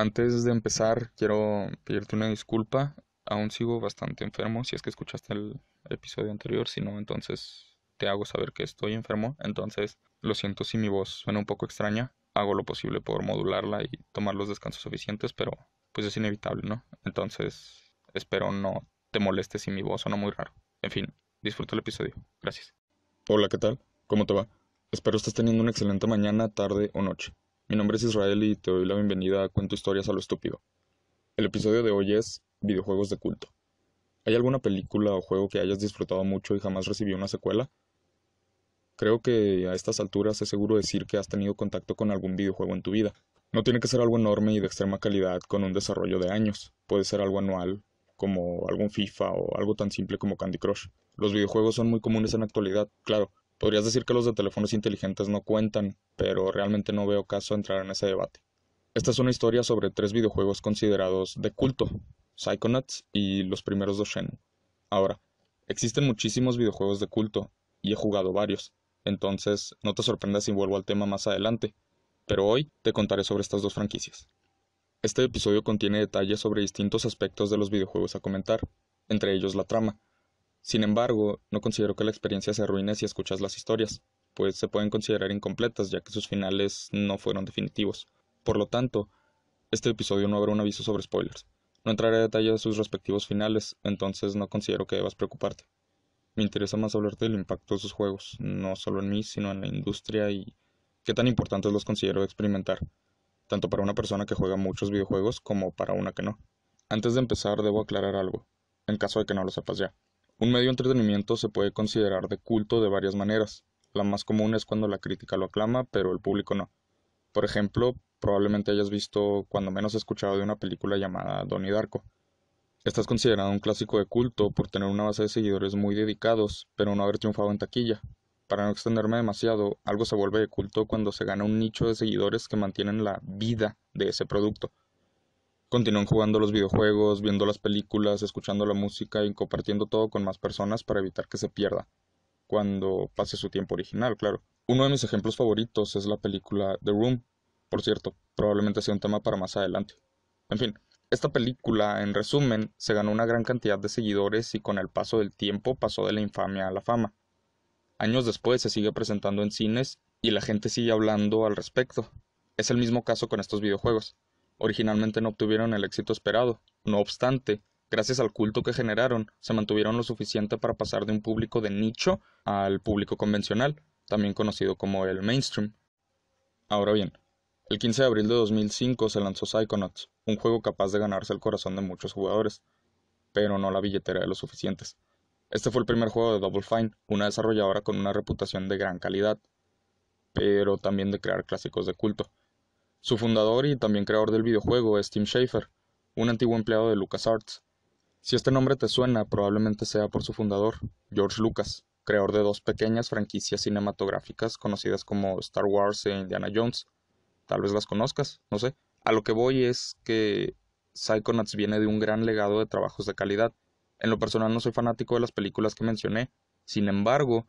Antes de empezar, quiero pedirte una disculpa. Aún sigo bastante enfermo. Si es que escuchaste el episodio anterior, si no, entonces te hago saber que estoy enfermo. Entonces, lo siento si mi voz suena un poco extraña. Hago lo posible por modularla y tomar los descansos suficientes, pero pues es inevitable, ¿no? Entonces, espero no te moleste si mi voz suena muy raro. En fin, disfruto el episodio. Gracias. Hola, ¿qué tal? ¿Cómo te va? Espero estés teniendo una excelente mañana, tarde o noche. Mi nombre es Israel y te doy la bienvenida a Cuento Historias a lo Estúpido. El episodio de hoy es Videojuegos de culto. ¿Hay alguna película o juego que hayas disfrutado mucho y jamás recibió una secuela? Creo que a estas alturas es seguro decir que has tenido contacto con algún videojuego en tu vida. No tiene que ser algo enorme y de extrema calidad con un desarrollo de años. Puede ser algo anual, como algún FIFA o algo tan simple como Candy Crush. Los videojuegos son muy comunes en la actualidad, claro, Podrías decir que los de teléfonos inteligentes no cuentan, pero realmente no veo caso entrar en ese debate. Esta es una historia sobre tres videojuegos considerados de culto, Psychonauts y los primeros dos Shen. Ahora, existen muchísimos videojuegos de culto, y he jugado varios, entonces no te sorprendas si vuelvo al tema más adelante, pero hoy te contaré sobre estas dos franquicias. Este episodio contiene detalles sobre distintos aspectos de los videojuegos a comentar, entre ellos la trama, sin embargo, no considero que la experiencia se arruine si escuchas las historias, pues se pueden considerar incompletas ya que sus finales no fueron definitivos. Por lo tanto, este episodio no habrá un aviso sobre spoilers. No entraré a detalle de sus respectivos finales, entonces no considero que debas preocuparte. Me interesa más hablarte del impacto de sus juegos, no solo en mí, sino en la industria y qué tan importantes los considero experimentar, tanto para una persona que juega muchos videojuegos como para una que no. Antes de empezar, debo aclarar algo, en caso de que no lo sepas ya. Un medio de entretenimiento se puede considerar de culto de varias maneras. La más común es cuando la crítica lo aclama, pero el público no. Por ejemplo, probablemente hayas visto, cuando menos escuchado, de una película llamada Donnie Darko. Esta considerado un clásico de culto por tener una base de seguidores muy dedicados, pero no haber triunfado en taquilla. Para no extenderme demasiado, algo se vuelve de culto cuando se gana un nicho de seguidores que mantienen la vida de ese producto continúan jugando los videojuegos, viendo las películas, escuchando la música y compartiendo todo con más personas para evitar que se pierda, cuando pase su tiempo original, claro. Uno de mis ejemplos favoritos es la película The Room, por cierto, probablemente sea un tema para más adelante. En fin, esta película, en resumen, se ganó una gran cantidad de seguidores y con el paso del tiempo pasó de la infamia a la fama. Años después se sigue presentando en cines y la gente sigue hablando al respecto. Es el mismo caso con estos videojuegos originalmente no obtuvieron el éxito esperado. No obstante, gracias al culto que generaron, se mantuvieron lo suficiente para pasar de un público de nicho al público convencional, también conocido como el mainstream. Ahora bien, el 15 de abril de 2005 se lanzó Psychonauts, un juego capaz de ganarse el corazón de muchos jugadores, pero no la billetera de los suficientes. Este fue el primer juego de Double Fine, una desarrolladora con una reputación de gran calidad, pero también de crear clásicos de culto. Su fundador y también creador del videojuego es Tim Schafer, un antiguo empleado de LucasArts. Si este nombre te suena, probablemente sea por su fundador, George Lucas, creador de dos pequeñas franquicias cinematográficas conocidas como Star Wars e Indiana Jones. Tal vez las conozcas, no sé. A lo que voy es que Psychonauts viene de un gran legado de trabajos de calidad. En lo personal no soy fanático de las películas que mencioné, sin embargo,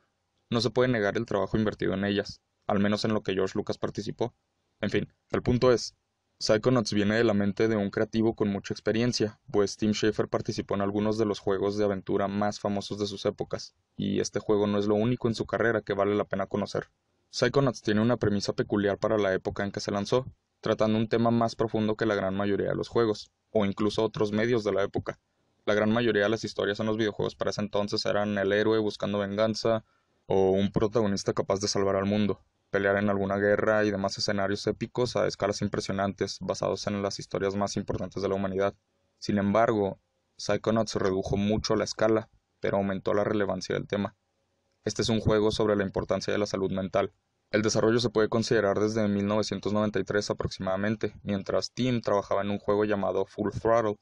no se puede negar el trabajo invertido en ellas, al menos en lo que George Lucas participó. En fin, el punto es, Psychonauts viene de la mente de un creativo con mucha experiencia, pues Tim Schafer participó en algunos de los juegos de aventura más famosos de sus épocas, y este juego no es lo único en su carrera que vale la pena conocer. Psychonauts tiene una premisa peculiar para la época en que se lanzó, tratando un tema más profundo que la gran mayoría de los juegos, o incluso otros medios de la época. La gran mayoría de las historias en los videojuegos para ese entonces eran el héroe buscando venganza, o un protagonista capaz de salvar al mundo, pelear en alguna guerra y demás escenarios épicos a escalas impresionantes basados en las historias más importantes de la humanidad. Sin embargo, Psychonauts redujo mucho la escala, pero aumentó la relevancia del tema. Este es un juego sobre la importancia de la salud mental. El desarrollo se puede considerar desde 1993 aproximadamente, mientras Tim trabajaba en un juego llamado Full Throttle.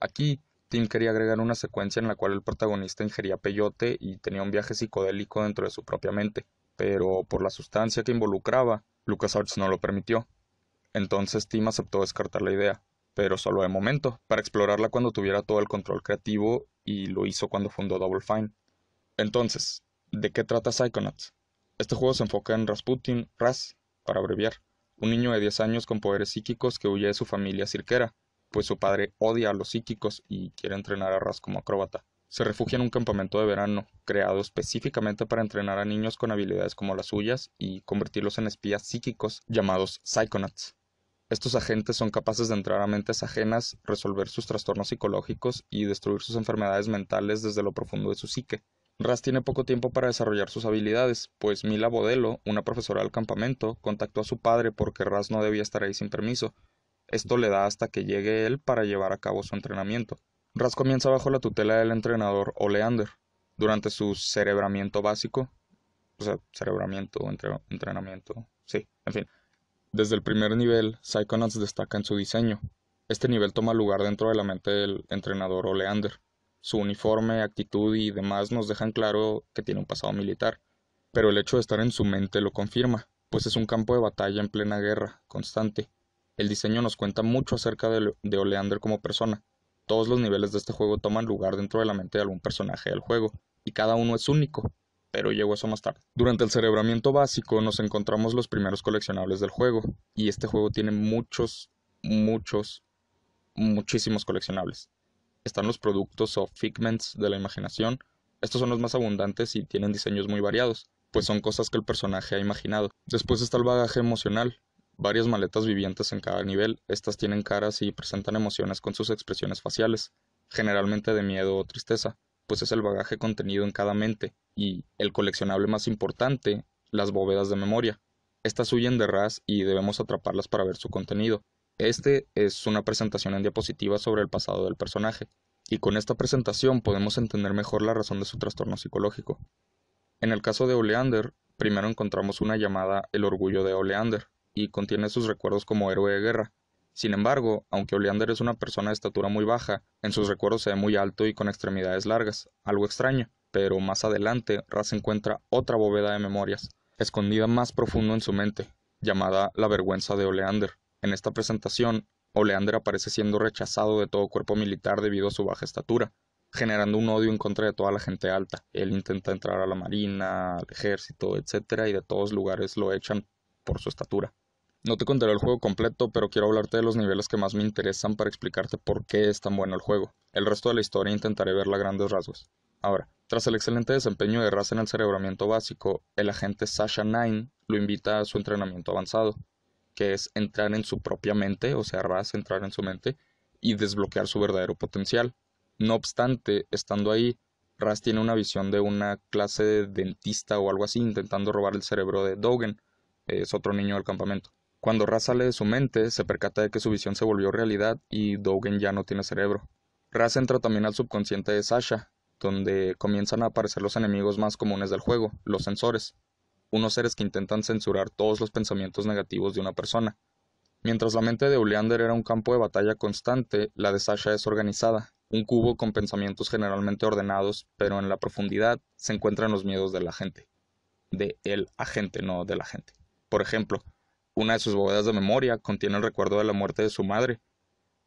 Aquí, Tim quería agregar una secuencia en la cual el protagonista ingería peyote y tenía un viaje psicodélico dentro de su propia mente pero por la sustancia que involucraba, LucasArts no lo permitió. Entonces Tim aceptó descartar la idea, pero solo de momento, para explorarla cuando tuviera todo el control creativo y lo hizo cuando fundó Double Fine. Entonces, ¿de qué trata Psychonauts? Este juego se enfoca en Rasputin, Ras, para abreviar, un niño de 10 años con poderes psíquicos que huye de su familia cirquera, pues su padre odia a los psíquicos y quiere entrenar a Ras como acróbata se refugia en un campamento de verano, creado específicamente para entrenar a niños con habilidades como las suyas y convertirlos en espías psíquicos llamados psychonauts. Estos agentes son capaces de entrar a mentes ajenas, resolver sus trastornos psicológicos y destruir sus enfermedades mentales desde lo profundo de su psique. Ras tiene poco tiempo para desarrollar sus habilidades, pues Mila Bodelo, una profesora del campamento, contactó a su padre porque Ras no debía estar ahí sin permiso. Esto le da hasta que llegue él para llevar a cabo su entrenamiento. Raz comienza bajo la tutela del entrenador Oleander durante su cerebramiento básico, o sea, cerebramiento, entrenamiento, sí, en fin. Desde el primer nivel, Psychonauts destaca en su diseño. Este nivel toma lugar dentro de la mente del entrenador Oleander. Su uniforme, actitud y demás nos dejan claro que tiene un pasado militar, pero el hecho de estar en su mente lo confirma, pues es un campo de batalla en plena guerra, constante. El diseño nos cuenta mucho acerca de Oleander como persona, todos los niveles de este juego toman lugar dentro de la mente de algún personaje del juego, y cada uno es único, pero llegó eso más tarde. Durante el cerebramiento básico nos encontramos los primeros coleccionables del juego, y este juego tiene muchos, muchos, muchísimos coleccionables. Están los productos o figments de la imaginación, estos son los más abundantes y tienen diseños muy variados, pues son cosas que el personaje ha imaginado. Después está el bagaje emocional, varias maletas vivientes en cada nivel. Estas tienen caras y presentan emociones con sus expresiones faciales, generalmente de miedo o tristeza, pues es el bagaje contenido en cada mente, y el coleccionable más importante, las bóvedas de memoria. Estas huyen de ras y debemos atraparlas para ver su contenido. Este es una presentación en diapositiva sobre el pasado del personaje, y con esta presentación podemos entender mejor la razón de su trastorno psicológico. En el caso de Oleander, primero encontramos una llamada El orgullo de Oleander, y contiene sus recuerdos como héroe de guerra. Sin embargo, aunque Oleander es una persona de estatura muy baja, en sus recuerdos se ve muy alto y con extremidades largas, algo extraño, pero más adelante Raz encuentra otra bóveda de memorias, escondida más profundo en su mente, llamada La vergüenza de Oleander. En esta presentación, Oleander aparece siendo rechazado de todo cuerpo militar debido a su baja estatura, generando un odio en contra de toda la gente alta. Él intenta entrar a la marina, al ejército, etc., y de todos lugares lo echan por su estatura. No te contaré el juego completo, pero quiero hablarte de los niveles que más me interesan para explicarte por qué es tan bueno el juego. El resto de la historia intentaré verla a grandes rasgos. Ahora, tras el excelente desempeño de Raz en el cerebramiento básico, el agente Sasha Nine lo invita a su entrenamiento avanzado, que es entrar en su propia mente, o sea, Raz entrar en su mente y desbloquear su verdadero potencial. No obstante, estando ahí, Raz tiene una visión de una clase de dentista o algo así intentando robar el cerebro de Dogen, es otro niño del campamento. Cuando Raz sale de su mente, se percata de que su visión se volvió realidad y Dogen ya no tiene cerebro. Raz entra también al subconsciente de Sasha, donde comienzan a aparecer los enemigos más comunes del juego, los sensores, unos seres que intentan censurar todos los pensamientos negativos de una persona. Mientras la mente de Oleander era un campo de batalla constante, la de Sasha es organizada, un cubo con pensamientos generalmente ordenados, pero en la profundidad se encuentran los miedos de la gente. De el agente, no de la gente. Por ejemplo, una de sus bóvedas de memoria contiene el recuerdo de la muerte de su madre,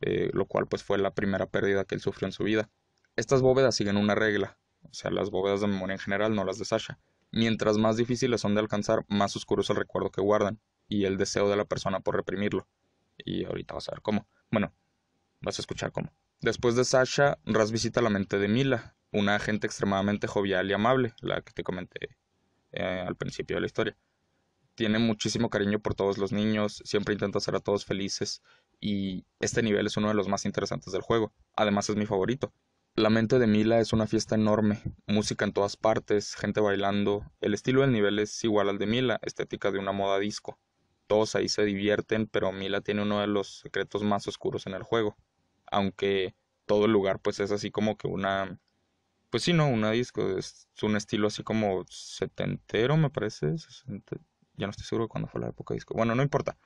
eh, lo cual pues fue la primera pérdida que él sufrió en su vida. Estas bóvedas siguen una regla, o sea, las bóvedas de memoria en general, no las de Sasha. Mientras más difíciles son de alcanzar, más oscuro es el recuerdo que guardan y el deseo de la persona por reprimirlo. Y ahorita vas a ver cómo. Bueno, vas a escuchar cómo. Después de Sasha, Ras visita la mente de Mila, una agente extremadamente jovial y amable, la que te comenté eh, al principio de la historia tiene muchísimo cariño por todos los niños, siempre intenta hacer a todos felices y este nivel es uno de los más interesantes del juego. Además es mi favorito. La mente de Mila es una fiesta enorme, música en todas partes, gente bailando, el estilo del nivel es igual al de Mila, estética de una moda disco. Todos ahí se divierten, pero Mila tiene uno de los secretos más oscuros en el juego, aunque todo el lugar pues es así como que una pues sí, no, una disco, es un estilo así como setentero, me parece, ya no estoy seguro cuando fue la época disco. Bueno, no importa.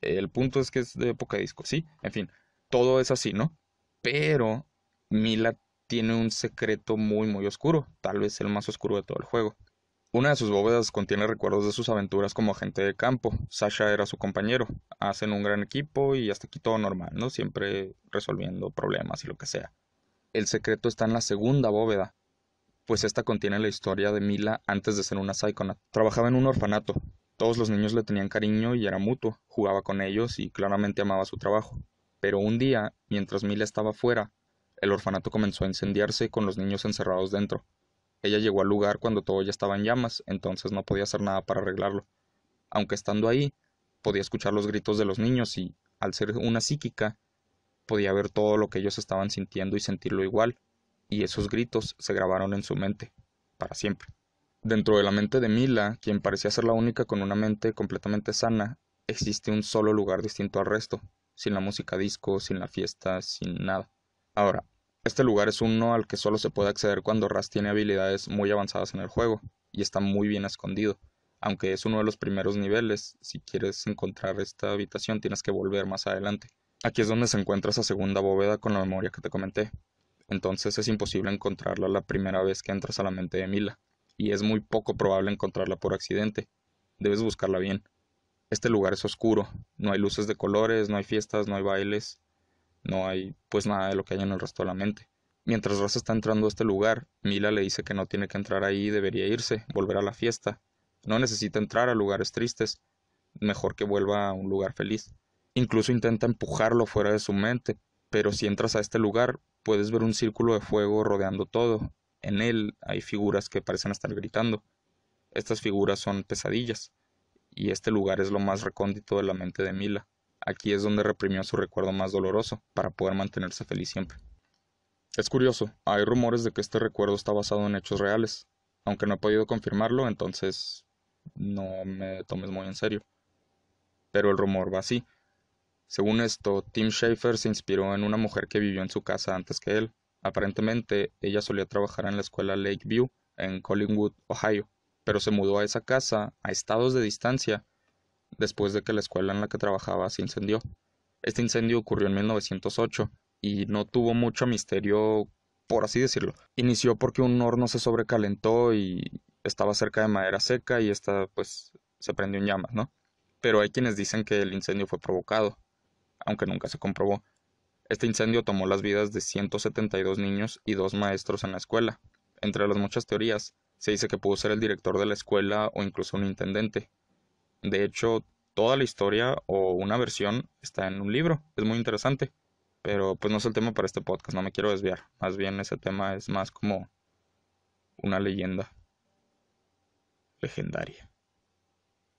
El punto es que es de época disco, ¿sí? En fin, todo es así, ¿no? Pero Mila tiene un secreto muy, muy oscuro, tal vez el más oscuro de todo el juego. Una de sus bóvedas contiene recuerdos de sus aventuras como agente de campo. Sasha era su compañero. Hacen un gran equipo y hasta aquí todo normal, ¿no? Siempre resolviendo problemas y lo que sea. El secreto está en la segunda bóveda, pues esta contiene la historia de Mila antes de ser una psychonaut. Trabajaba en un orfanato. Todos los niños le tenían cariño y era mutuo, jugaba con ellos y claramente amaba su trabajo. Pero un día, mientras Mila estaba fuera, el orfanato comenzó a incendiarse con los niños encerrados dentro. Ella llegó al lugar cuando todo ya estaba en llamas, entonces no podía hacer nada para arreglarlo. Aunque estando ahí, podía escuchar los gritos de los niños y, al ser una psíquica, podía ver todo lo que ellos estaban sintiendo y sentirlo igual y esos gritos se grabaron en su mente, para siempre. Dentro de la mente de Mila, quien parecía ser la única con una mente completamente sana, existe un solo lugar distinto al resto, sin la música disco, sin la fiesta, sin nada. Ahora, este lugar es uno al que solo se puede acceder cuando Raz tiene habilidades muy avanzadas en el juego, y está muy bien escondido. Aunque es uno de los primeros niveles, si quieres encontrar esta habitación tienes que volver más adelante. Aquí es donde se encuentra esa segunda bóveda con la memoria que te comenté, entonces es imposible encontrarla la primera vez que entras a la mente de Mila, y es muy poco probable encontrarla por accidente. Debes buscarla bien. Este lugar es oscuro, no hay luces de colores, no hay fiestas, no hay bailes, no hay pues nada de lo que hay en el resto de la mente. Mientras Rosa está entrando a este lugar, Mila le dice que no tiene que entrar ahí y debería irse, volver a la fiesta. No necesita entrar a lugares tristes, mejor que vuelva a un lugar feliz. Incluso intenta empujarlo fuera de su mente, pero si entras a este lugar puedes ver un círculo de fuego rodeando todo. En él hay figuras que parecen estar gritando. Estas figuras son pesadillas, y este lugar es lo más recóndito de la mente de Mila. Aquí es donde reprimió su recuerdo más doloroso, para poder mantenerse feliz siempre. Es curioso, hay rumores de que este recuerdo está basado en hechos reales, aunque no he podido confirmarlo, entonces no me tomes muy en serio. Pero el rumor va así. Según esto, Tim Schafer se inspiró en una mujer que vivió en su casa antes que él. Aparentemente, ella solía trabajar en la escuela Lakeview en Collingwood, Ohio, pero se mudó a esa casa a estados de distancia después de que la escuela en la que trabajaba se incendió. Este incendio ocurrió en 1908 y no tuvo mucho misterio, por así decirlo. Inició porque un horno se sobrecalentó y estaba cerca de madera seca y esta pues se prendió en llamas, ¿no? Pero hay quienes dicen que el incendio fue provocado aunque nunca se comprobó. Este incendio tomó las vidas de 172 niños y dos maestros en la escuela. Entre las muchas teorías, se dice que pudo ser el director de la escuela o incluso un intendente. De hecho, toda la historia o una versión está en un libro, es muy interesante. Pero pues no es el tema para este podcast, no me quiero desviar. Más bien ese tema es más como una leyenda legendaria.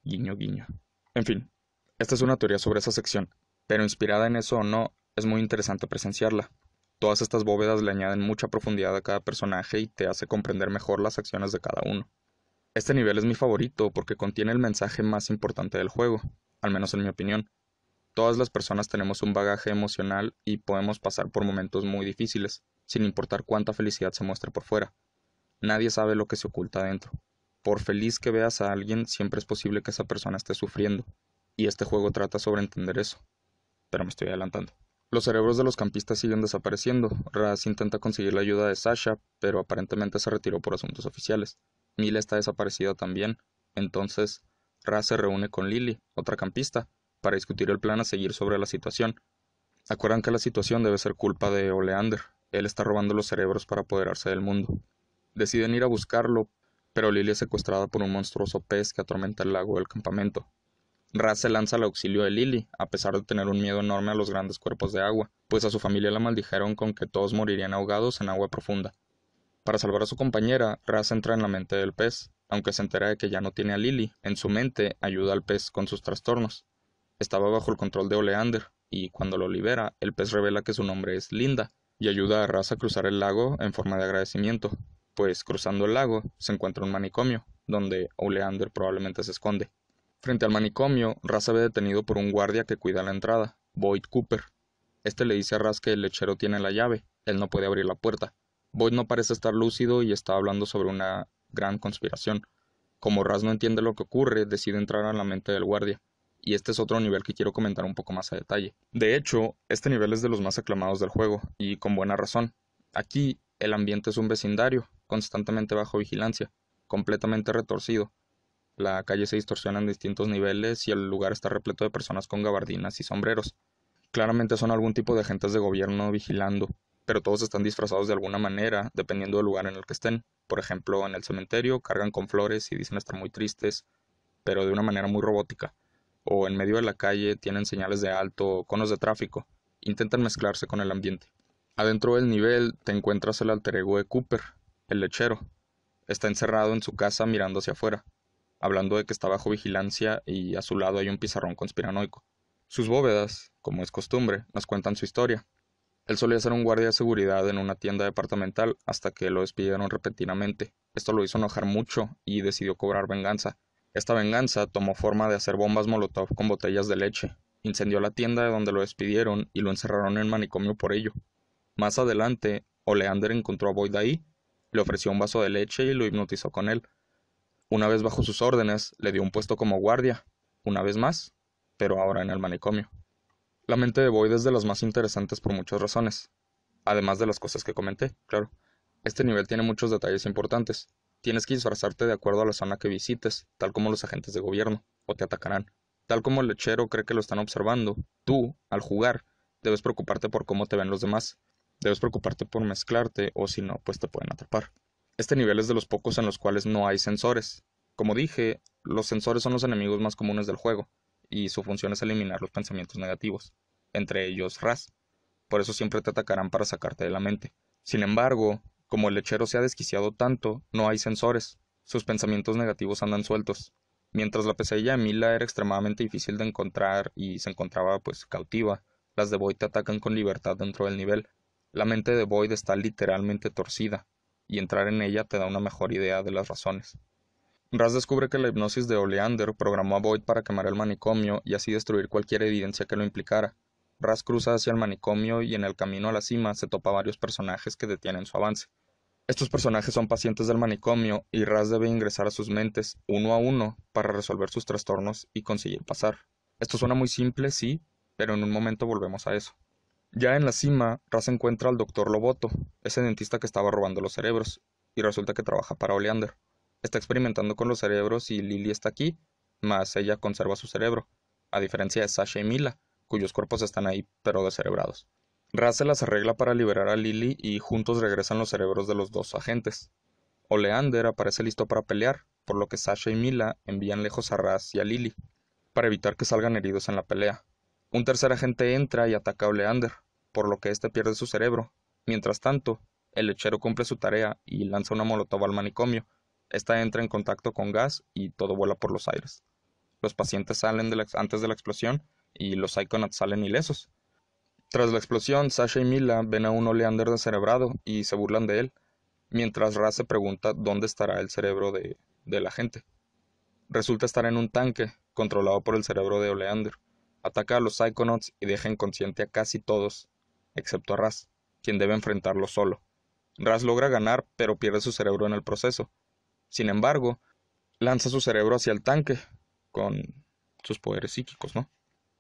Guiño, guiño. En fin, esta es una teoría sobre esa sección, pero inspirada en eso o no, es muy interesante presenciarla. Todas estas bóvedas le añaden mucha profundidad a cada personaje y te hace comprender mejor las acciones de cada uno. Este nivel es mi favorito porque contiene el mensaje más importante del juego, al menos en mi opinión. Todas las personas tenemos un bagaje emocional y podemos pasar por momentos muy difíciles, sin importar cuánta felicidad se muestre por fuera. Nadie sabe lo que se oculta dentro. Por feliz que veas a alguien, siempre es posible que esa persona esté sufriendo, y este juego trata sobre entender eso pero me estoy adelantando. Los cerebros de los campistas siguen desapareciendo. Raz intenta conseguir la ayuda de Sasha, pero aparentemente se retiró por asuntos oficiales. Mila está desaparecida también. Entonces, Raz se reúne con Lily, otra campista, para discutir el plan a seguir sobre la situación. Acuerdan que la situación debe ser culpa de Oleander. Él está robando los cerebros para apoderarse del mundo. Deciden ir a buscarlo, pero Lily es secuestrada por un monstruoso pez que atormenta el lago del campamento. Raz se lanza al auxilio de Lily, a pesar de tener un miedo enorme a los grandes cuerpos de agua, pues a su familia la maldijeron con que todos morirían ahogados en agua profunda. Para salvar a su compañera, Raz entra en la mente del pez, aunque se entera de que ya no tiene a Lily, en su mente ayuda al pez con sus trastornos. Estaba bajo el control de Oleander, y cuando lo libera, el pez revela que su nombre es Linda, y ayuda a Raz a cruzar el lago en forma de agradecimiento, pues cruzando el lago se encuentra un manicomio, donde Oleander probablemente se esconde. Frente al manicomio, Raz se ve detenido por un guardia que cuida la entrada, Boyd Cooper. Este le dice a Raz que el lechero tiene la llave, él no puede abrir la puerta. Boyd no parece estar lúcido y está hablando sobre una gran conspiración. Como Raz no entiende lo que ocurre, decide entrar a la mente del guardia y este es otro nivel que quiero comentar un poco más a detalle. De hecho, este nivel es de los más aclamados del juego, y con buena razón. Aquí, el ambiente es un vecindario, constantemente bajo vigilancia, completamente retorcido, la calle se distorsiona en distintos niveles y el lugar está repleto de personas con gabardinas y sombreros. Claramente son algún tipo de agentes de gobierno vigilando, pero todos están disfrazados de alguna manera, dependiendo del lugar en el que estén. Por ejemplo, en el cementerio cargan con flores y dicen estar muy tristes, pero de una manera muy robótica. O en medio de la calle tienen señales de alto o conos de tráfico. Intentan mezclarse con el ambiente. Adentro del nivel te encuentras el alter ego de Cooper, el lechero. Está encerrado en su casa mirando hacia afuera hablando de que está bajo vigilancia y a su lado hay un pizarrón conspiranoico. Sus bóvedas, como es costumbre, nos cuentan su historia. Él solía ser un guardia de seguridad en una tienda departamental hasta que lo despidieron repentinamente. Esto lo hizo enojar mucho y decidió cobrar venganza. Esta venganza tomó forma de hacer bombas Molotov con botellas de leche. Incendió la tienda de donde lo despidieron y lo encerraron en manicomio por ello. Más adelante, Oleander encontró a Boyd ahí, le ofreció un vaso de leche y lo hipnotizó con él. Una vez bajo sus órdenes, le dio un puesto como guardia, una vez más, pero ahora en el manicomio. La mente de Boyd es de las más interesantes por muchas razones, además de las cosas que comenté, claro. Este nivel tiene muchos detalles importantes. Tienes que disfrazarte de acuerdo a la zona que visites, tal como los agentes de gobierno, o te atacarán. Tal como el lechero cree que lo están observando, tú, al jugar, debes preocuparte por cómo te ven los demás. Debes preocuparte por mezclarte o si no, pues te pueden atrapar. Este nivel es de los pocos en los cuales no hay sensores. Como dije, los sensores son los enemigos más comunes del juego, y su función es eliminar los pensamientos negativos, entre ellos Raz. Por eso siempre te atacarán para sacarte de la mente. Sin embargo, como el lechero se ha desquiciado tanto, no hay sensores. Sus pensamientos negativos andan sueltos. Mientras la pesadilla de Mila era extremadamente difícil de encontrar y se encontraba pues cautiva, las de Void te atacan con libertad dentro del nivel. La mente de Void está literalmente torcida, y entrar en ella te da una mejor idea de las razones. Raz descubre que la hipnosis de Oleander programó a Boyd para quemar el manicomio y así destruir cualquier evidencia que lo implicara. Raz cruza hacia el manicomio y en el camino a la cima se topa varios personajes que detienen su avance. Estos personajes son pacientes del manicomio y Ras debe ingresar a sus mentes uno a uno para resolver sus trastornos y conseguir pasar. Esto suena muy simple, sí, pero en un momento volvemos a eso. Ya en la cima, Raz encuentra al doctor Loboto, ese dentista que estaba robando los cerebros, y resulta que trabaja para Oleander. Está experimentando con los cerebros y Lily está aquí, más ella conserva su cerebro, a diferencia de Sasha y Mila, cuyos cuerpos están ahí pero descerebrados. Raz se las arregla para liberar a Lily y juntos regresan los cerebros de los dos agentes. Oleander aparece listo para pelear, por lo que Sasha y Mila envían lejos a Raz y a Lily, para evitar que salgan heridos en la pelea. Un tercer agente entra y ataca a Oleander, por lo que éste pierde su cerebro. Mientras tanto, el lechero cumple su tarea y lanza una molotov al manicomio. Esta entra en contacto con gas y todo vuela por los aires. Los pacientes salen antes de la explosión y los Psychonauts salen ilesos. Tras la explosión, Sasha y Mila ven a un Oleander descerebrado y se burlan de él, mientras Ra se pregunta dónde estará el cerebro de, de la gente. Resulta estar en un tanque, controlado por el cerebro de Oleander. Ataca a los Psychonauts y deja inconsciente a casi todos, excepto a Raz, quien debe enfrentarlo solo. Raz logra ganar, pero pierde su cerebro en el proceso. Sin embargo, lanza su cerebro hacia el tanque, con sus poderes psíquicos, ¿no?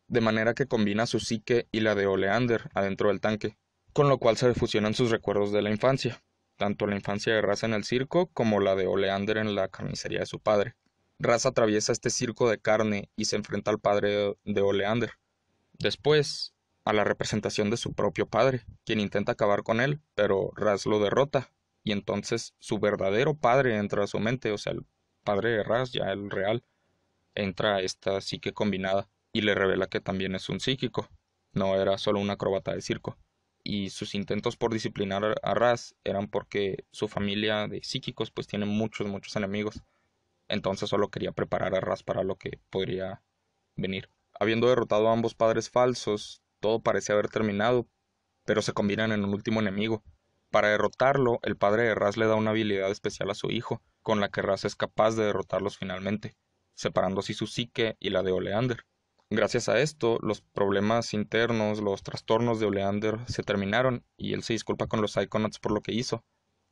De manera que combina su psique y la de Oleander adentro del tanque, con lo cual se fusionan sus recuerdos de la infancia, tanto la infancia de Raz en el circo como la de Oleander en la carnicería de su padre. Raz atraviesa este circo de carne y se enfrenta al padre de Oleander. Después, a la representación de su propio padre, quien intenta acabar con él, pero Raz lo derrota, y entonces su verdadero padre entra a su mente, o sea, el padre de Raz, ya el real, entra a esta psique combinada y le revela que también es un psíquico, no era solo un acróbata de circo. Y sus intentos por disciplinar a Raz eran porque su familia de psíquicos pues tiene muchos, muchos enemigos. Entonces solo quería preparar a Raz para lo que podría venir. Habiendo derrotado a ambos padres falsos, todo parece haber terminado, pero se combinan en un último enemigo. Para derrotarlo, el padre de Raz le da una habilidad especial a su hijo, con la que Raz es capaz de derrotarlos finalmente, separando así su psique y la de Oleander. Gracias a esto, los problemas internos, los trastornos de Oleander se terminaron y él se disculpa con los Psychonauts por lo que hizo.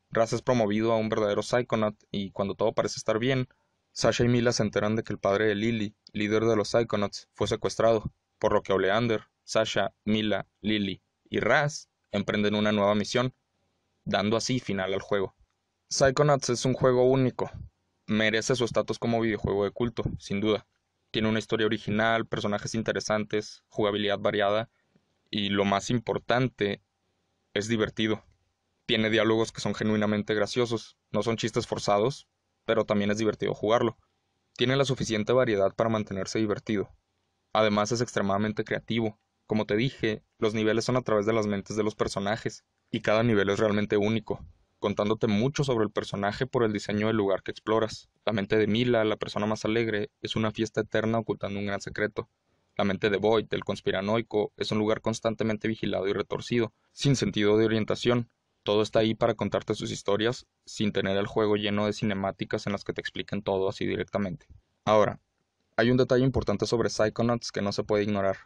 Raz es promovido a un verdadero Psychonaut y cuando todo parece estar bien, Sasha y Mila se enteran de que el padre de Lily, líder de los Psychonauts, fue secuestrado, por lo que Oleander, Sasha, Mila, Lily y Raz emprenden una nueva misión, dando así final al juego. Psychonauts es un juego único, merece su estatus como videojuego de culto, sin duda. Tiene una historia original, personajes interesantes, jugabilidad variada y lo más importante, es divertido. Tiene diálogos que son genuinamente graciosos, no son chistes forzados, pero también es divertido jugarlo. Tiene la suficiente variedad para mantenerse divertido. Además es extremadamente creativo, como te dije, los niveles son a través de las mentes de los personajes, y cada nivel es realmente único, contándote mucho sobre el personaje por el diseño del lugar que exploras. La mente de Mila, la persona más alegre, es una fiesta eterna ocultando un gran secreto. La mente de Void, el conspiranoico, es un lugar constantemente vigilado y retorcido, sin sentido de orientación. Todo está ahí para contarte sus historias, sin tener el juego lleno de cinemáticas en las que te expliquen todo así directamente. Ahora, hay un detalle importante sobre Psychonauts que no se puede ignorar.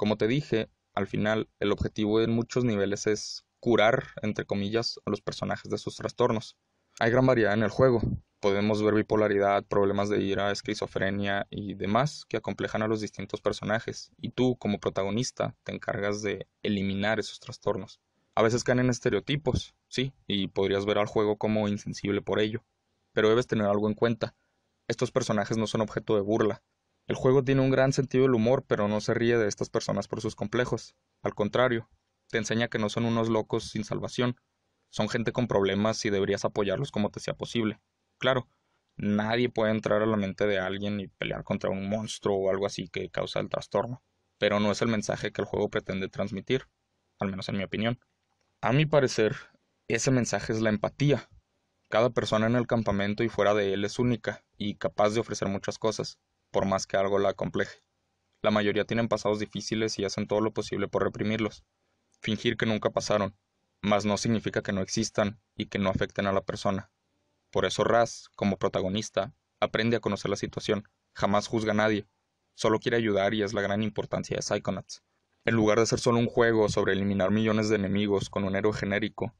Como te dije, al final el objetivo en muchos niveles es curar, entre comillas, a los personajes de sus trastornos. Hay gran variedad en el juego. Podemos ver bipolaridad, problemas de ira, esquizofrenia y demás que acomplejan a los distintos personajes, y tú, como protagonista, te encargas de eliminar esos trastornos. A veces caen en estereotipos, sí, y podrías ver al juego como insensible por ello. Pero debes tener algo en cuenta. Estos personajes no son objeto de burla, el juego tiene un gran sentido del humor, pero no se ríe de estas personas por sus complejos. Al contrario, te enseña que no son unos locos sin salvación. Son gente con problemas y deberías apoyarlos como te sea posible. Claro, nadie puede entrar a la mente de alguien y pelear contra un monstruo o algo así que causa el trastorno, pero no es el mensaje que el juego pretende transmitir, al menos en mi opinión. A mi parecer, ese mensaje es la empatía. Cada persona en el campamento y fuera de él es única y capaz de ofrecer muchas cosas por más que algo la compleje. La mayoría tienen pasados difíciles y hacen todo lo posible por reprimirlos. Fingir que nunca pasaron, mas no significa que no existan y que no afecten a la persona. Por eso Raz, como protagonista, aprende a conocer la situación, jamás juzga a nadie, solo quiere ayudar y es la gran importancia de Psychonauts. En lugar de ser solo un juego sobre eliminar millones de enemigos con un héroe genérico,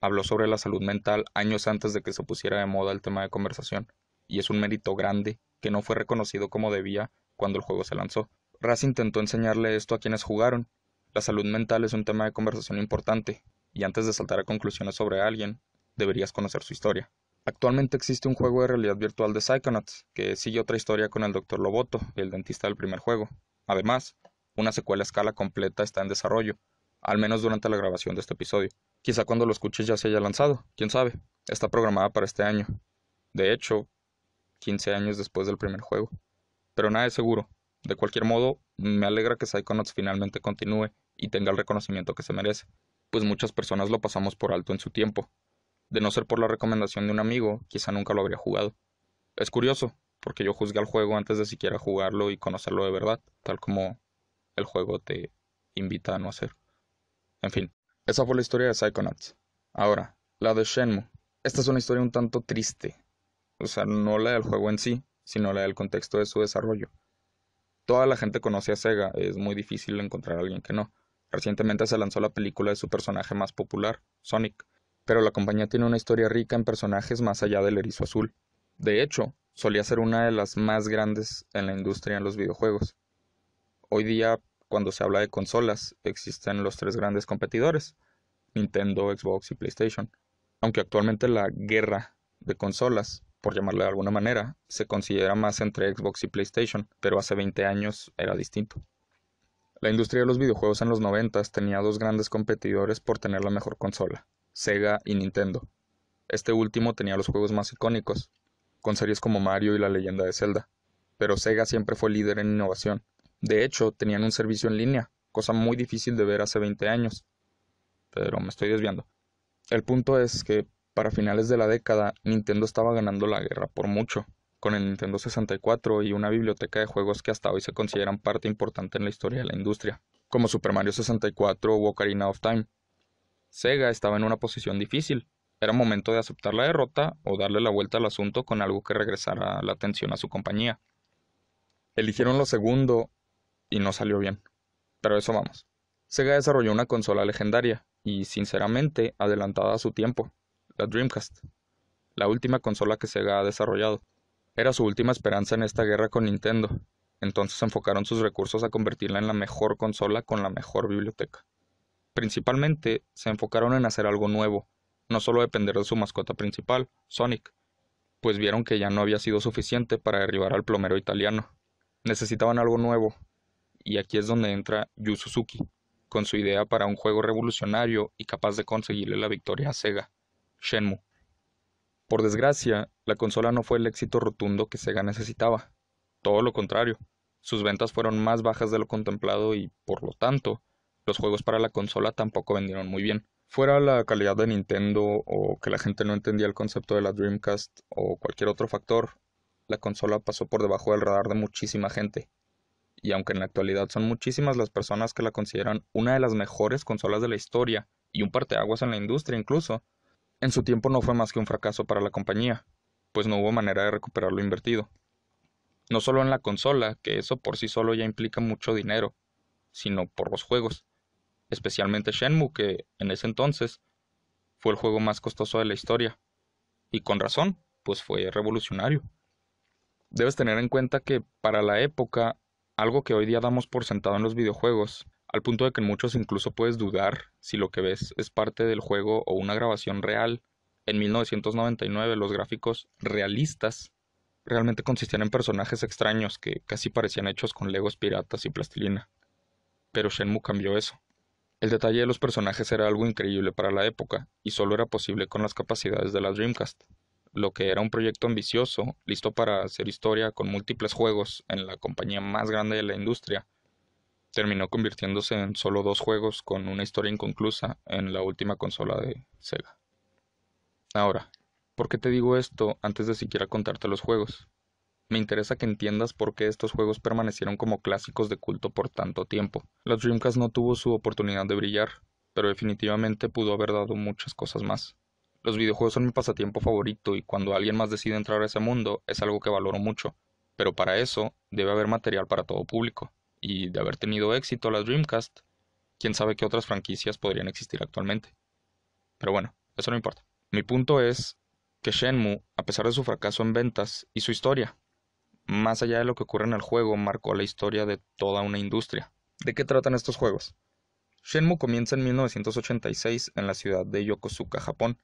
habló sobre la salud mental años antes de que se pusiera de moda el tema de conversación y es un mérito grande que no fue reconocido como debía cuando el juego se lanzó. Raz intentó enseñarle esto a quienes jugaron. La salud mental es un tema de conversación importante, y antes de saltar a conclusiones sobre alguien, deberías conocer su historia. Actualmente existe un juego de realidad virtual de Psychonauts, que sigue otra historia con el Dr. Loboto, el dentista del primer juego. Además, una secuela a escala completa está en desarrollo, al menos durante la grabación de este episodio. Quizá cuando lo escuches ya se haya lanzado, quién sabe. Está programada para este año. De hecho, 15 años después del primer juego. Pero nada es seguro. De cualquier modo, me alegra que Psychonauts finalmente continúe y tenga el reconocimiento que se merece, pues muchas personas lo pasamos por alto en su tiempo. De no ser por la recomendación de un amigo, quizá nunca lo habría jugado. Es curioso, porque yo juzgué al juego antes de siquiera jugarlo y conocerlo de verdad, tal como el juego te invita a no hacer. En fin, esa fue la historia de Psychonauts. Ahora, la de Shenmue. Esta es una historia un tanto triste, o sea, no la del juego en sí, sino la del contexto de su desarrollo. Toda la gente conoce a Sega, es muy difícil encontrar a alguien que no. Recientemente se lanzó la película de su personaje más popular, Sonic, pero la compañía tiene una historia rica en personajes más allá del erizo azul. De hecho, solía ser una de las más grandes en la industria en los videojuegos. Hoy día, cuando se habla de consolas, existen los tres grandes competidores, Nintendo, Xbox y PlayStation, aunque actualmente la guerra de consolas por llamarle de alguna manera, se considera más entre Xbox y PlayStation, pero hace 20 años era distinto. La industria de los videojuegos en los 90 tenía dos grandes competidores por tener la mejor consola, Sega y Nintendo. Este último tenía los juegos más icónicos, con series como Mario y la leyenda de Zelda, pero Sega siempre fue líder en innovación. De hecho, tenían un servicio en línea, cosa muy difícil de ver hace 20 años. Pero me estoy desviando. El punto es que para finales de la década, Nintendo estaba ganando la guerra por mucho, con el Nintendo 64 y una biblioteca de juegos que hasta hoy se consideran parte importante en la historia de la industria, como Super Mario 64 o Ocarina of Time. Sega estaba en una posición difícil, era momento de aceptar la derrota o darle la vuelta al asunto con algo que regresara la atención a su compañía. Eligieron lo segundo y no salió bien. Pero eso vamos. Sega desarrolló una consola legendaria y, sinceramente, adelantada a su tiempo la Dreamcast, la última consola que Sega ha desarrollado. Era su última esperanza en esta guerra con Nintendo, entonces enfocaron sus recursos a convertirla en la mejor consola con la mejor biblioteca. Principalmente se enfocaron en hacer algo nuevo, no solo depender de su mascota principal, Sonic, pues vieron que ya no había sido suficiente para derribar al plomero italiano. Necesitaban algo nuevo, y aquí es donde entra Yu Suzuki, con su idea para un juego revolucionario y capaz de conseguirle la victoria a Sega. Shenmue. Por desgracia, la consola no fue el éxito rotundo que Sega necesitaba. Todo lo contrario, sus ventas fueron más bajas de lo contemplado y, por lo tanto, los juegos para la consola tampoco vendieron muy bien. Fuera la calidad de Nintendo o que la gente no entendía el concepto de la Dreamcast o cualquier otro factor, la consola pasó por debajo del radar de muchísima gente. Y aunque en la actualidad son muchísimas las personas que la consideran una de las mejores consolas de la historia y un parteaguas en la industria incluso, en su tiempo no fue más que un fracaso para la compañía, pues no hubo manera de recuperar lo invertido. No solo en la consola, que eso por sí solo ya implica mucho dinero, sino por los juegos, especialmente Shenmue, que en ese entonces fue el juego más costoso de la historia, y con razón, pues fue revolucionario. Debes tener en cuenta que para la época, algo que hoy día damos por sentado en los videojuegos, al punto de que en muchos incluso puedes dudar si lo que ves es parte del juego o una grabación real. En 1999 los gráficos realistas realmente consistían en personajes extraños que casi parecían hechos con legos piratas y plastilina. Pero Shenmue cambió eso. El detalle de los personajes era algo increíble para la época y solo era posible con las capacidades de la Dreamcast, lo que era un proyecto ambicioso, listo para hacer historia con múltiples juegos en la compañía más grande de la industria, terminó convirtiéndose en solo dos juegos con una historia inconclusa en la última consola de Sega. Ahora, ¿por qué te digo esto antes de siquiera contarte los juegos? Me interesa que entiendas por qué estos juegos permanecieron como clásicos de culto por tanto tiempo. Los Dreamcast no tuvo su oportunidad de brillar, pero definitivamente pudo haber dado muchas cosas más. Los videojuegos son mi pasatiempo favorito y cuando alguien más decide entrar a ese mundo es algo que valoro mucho, pero para eso debe haber material para todo público y de haber tenido éxito la Dreamcast, quién sabe qué otras franquicias podrían existir actualmente. Pero bueno, eso no importa. Mi punto es que Shenmue, a pesar de su fracaso en ventas y su historia, más allá de lo que ocurre en el juego, marcó la historia de toda una industria. ¿De qué tratan estos juegos? Shenmue comienza en 1986 en la ciudad de Yokosuka, Japón.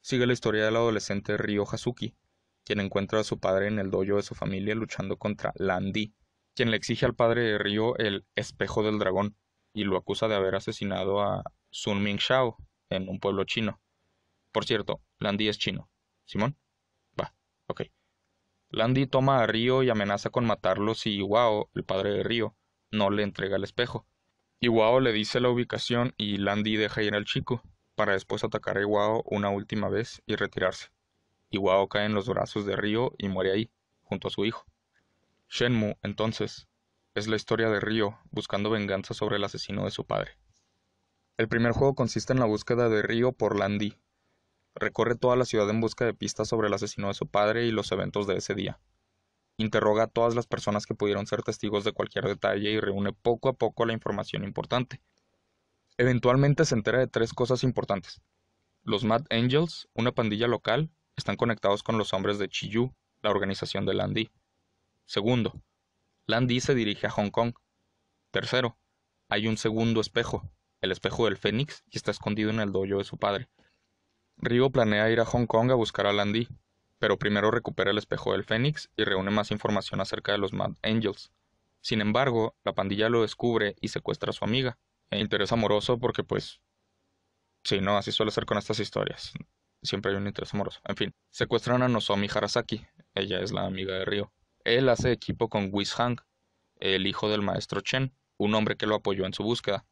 Sigue la historia del adolescente Ryo Hazuki, quien encuentra a su padre en el dojo de su familia luchando contra Landy, quien le exige al padre de Río el espejo del dragón y lo acusa de haber asesinado a Sun Ming Shao en un pueblo chino. Por cierto, Landy es chino. ¿Simón? Va, ok. Landy toma a Río y amenaza con matarlo si Iwao, el padre de Río, no le entrega el espejo. Iwao le dice la ubicación y Landy deja ir al chico, para después atacar a Iwao una última vez y retirarse. Iwao cae en los brazos de Río y muere ahí, junto a su hijo. Shenmue, entonces, es la historia de Ryo buscando venganza sobre el asesino de su padre. El primer juego consiste en la búsqueda de Ryo por Landy. Recorre toda la ciudad en busca de pistas sobre el asesino de su padre y los eventos de ese día. Interroga a todas las personas que pudieron ser testigos de cualquier detalle y reúne poco a poco la información importante. Eventualmente se entera de tres cosas importantes. Los Mad Angels, una pandilla local, están conectados con los hombres de Chiyu, la organización de Landy. Segundo, Landy se dirige a Hong Kong. Tercero, hay un segundo espejo, el espejo del Fénix, y está escondido en el dojo de su padre. Ryo planea ir a Hong Kong a buscar a Landy, pero primero recupera el espejo del Fénix y reúne más información acerca de los Mad Angels. Sin embargo, la pandilla lo descubre y secuestra a su amiga. E interés amoroso porque pues... Sí, no, así suele ser con estas historias. Siempre hay un interés amoroso. En fin, secuestran a Nozomi Harasaki. Ella es la amiga de Ryo. Él hace equipo con Whis Hang, el hijo del maestro Chen, un hombre que lo apoyó en su búsqueda.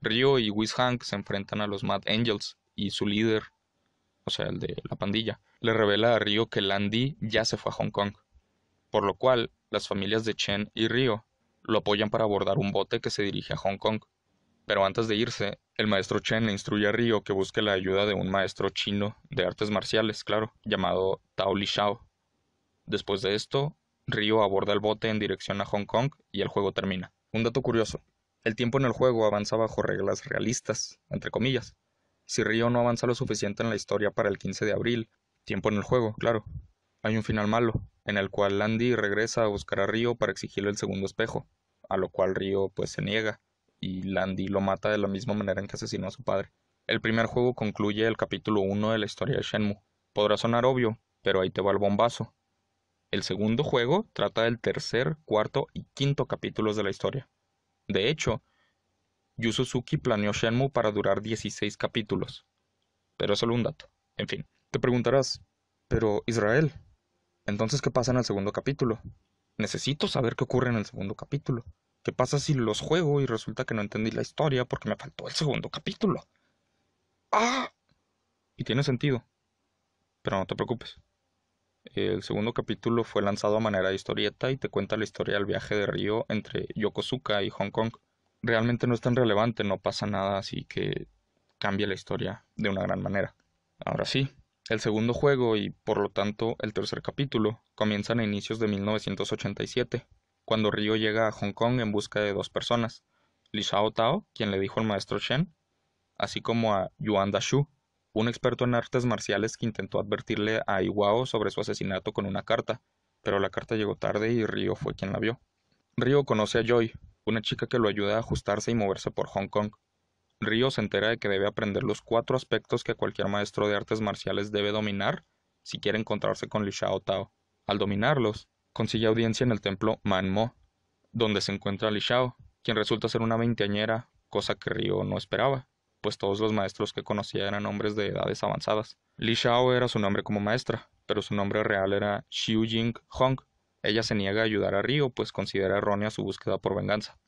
Ryo y Whis Hank se enfrentan a los Mad Angels y su líder, o sea, el de la pandilla, le revela a Ryo que Landy ya se fue a Hong Kong, por lo cual las familias de Chen y Ryo lo apoyan para abordar un bote que se dirige a Hong Kong. Pero antes de irse, el maestro Chen le instruye a Ryo que busque la ayuda de un maestro chino de artes marciales, claro, llamado Tao Li Shao. Después de esto, Río aborda el bote en dirección a Hong Kong y el juego termina. Un dato curioso, el tiempo en el juego avanza bajo reglas realistas, entre comillas. Si Río no avanza lo suficiente en la historia para el 15 de abril, tiempo en el juego, claro. Hay un final malo, en el cual Landy regresa a buscar a Río para exigirle el segundo espejo, a lo cual Río, pues se niega, y Landy lo mata de la misma manera en que asesinó a su padre. El primer juego concluye el capítulo 1 de la historia de Shenmue. Podrá sonar obvio, pero ahí te va el bombazo. El segundo juego trata del tercer, cuarto y quinto capítulos de la historia. De hecho, Yu planeó Shenmue para durar 16 capítulos. Pero es solo un dato. En fin, te preguntarás, pero Israel, entonces ¿qué pasa en el segundo capítulo? Necesito saber qué ocurre en el segundo capítulo. ¿Qué pasa si los juego y resulta que no entendí la historia porque me faltó el segundo capítulo? ¡Ah! Y tiene sentido. Pero no te preocupes. El segundo capítulo fue lanzado a manera de historieta y te cuenta la historia del viaje de Ryo entre Yokosuka y Hong Kong. Realmente no es tan relevante, no pasa nada, así que cambia la historia de una gran manera. Ahora sí, el segundo juego y por lo tanto el tercer capítulo comienzan a inicios de 1987, cuando Ryo llega a Hong Kong en busca de dos personas, Li Shao Tao, quien le dijo al maestro Shen, así como a Yuan Shu un experto en artes marciales que intentó advertirle a Iwao sobre su asesinato con una carta, pero la carta llegó tarde y Ryo fue quien la vio. Ryo conoce a Joy, una chica que lo ayuda a ajustarse y moverse por Hong Kong. Ryo se entera de que debe aprender los cuatro aspectos que cualquier maestro de artes marciales debe dominar si quiere encontrarse con Li Shao Tao. Al dominarlos, consigue audiencia en el templo Manmo, donde se encuentra Li Shao, quien resulta ser una veinteañera, cosa que Ryo no esperaba pues todos los maestros que conocía eran hombres de edades avanzadas. Li Shao era su nombre como maestra, pero su nombre real era Xiu Jing Hong. Ella se niega a ayudar a Ryo, pues considera errónea su búsqueda por venganza.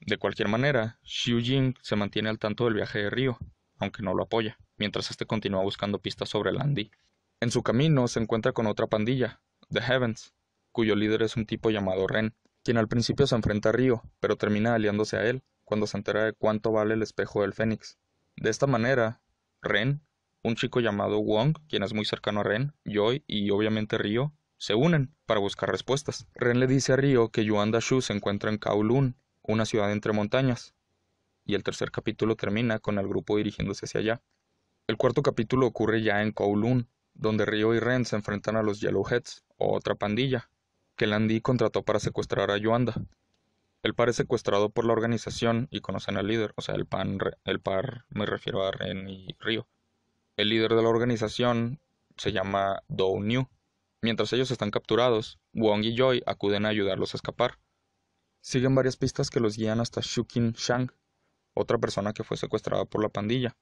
De cualquier manera, Xiu Jing se mantiene al tanto del viaje de Ryo, aunque no lo apoya, mientras este continúa buscando pistas sobre Landy. En su camino se encuentra con otra pandilla, The Heavens, cuyo líder es un tipo llamado Ren, quien al principio se enfrenta a Ryo, pero termina aliándose a él, cuando se entera de cuánto vale el espejo del Fénix. De esta manera, Ren, un chico llamado Wong, quien es muy cercano a Ren, Joy y obviamente Ryo, se unen para buscar respuestas. Ren le dice a Ryo que Yuanda Shu se encuentra en Kowloon, una ciudad entre montañas, y el tercer capítulo termina con el grupo dirigiéndose hacia allá. El cuarto capítulo ocurre ya en Kowloon, donde Ryo y Ren se enfrentan a los Yellowheads, o otra pandilla, que Landy contrató para secuestrar a Yuanda. El par es secuestrado por la organización y conocen al líder, o sea, el, pan, el par me refiero a Ren y Río. El líder de la organización se llama Dou New. Mientras ellos están capturados, Wong y Joy acuden a ayudarlos a escapar. Siguen varias pistas que los guían hasta Shukin Shang, otra persona que fue secuestrada por la pandilla.